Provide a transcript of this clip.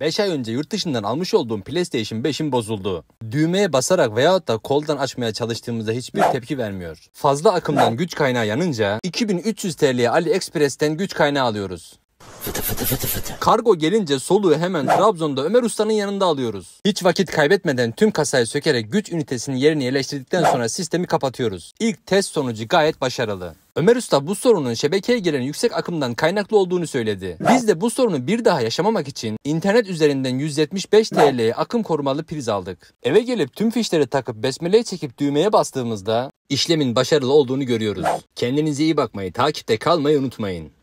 5 ay önce yurt dışından almış olduğum PlayStation 5'im bozuldu. Düğmeye basarak veyahut da koldan açmaya çalıştığımızda hiçbir tepki vermiyor. Fazla akımdan güç kaynağı yanınca 2300 TL'ye AliExpress'ten güç kaynağı alıyoruz. Fıtı fıtı fıtı fıtı. Kargo gelince soluğu hemen Trabzon'da Ömer Usta'nın yanında alıyoruz. Hiç vakit kaybetmeden tüm kasayı sökerek güç ünitesinin yerini yerleştirdikten sonra sistemi kapatıyoruz. İlk test sonucu gayet başarılı. Ömer Usta bu sorunun şebekeye gelen yüksek akımdan kaynaklı olduğunu söyledi. Biz de bu sorunu bir daha yaşamamak için internet üzerinden 175 TL'ye akım korumalı priz aldık. Eve gelip tüm fişleri takıp besmeleyi çekip düğmeye bastığımızda işlemin başarılı olduğunu görüyoruz. Kendinize iyi bakmayı, takipte kalmayı unutmayın.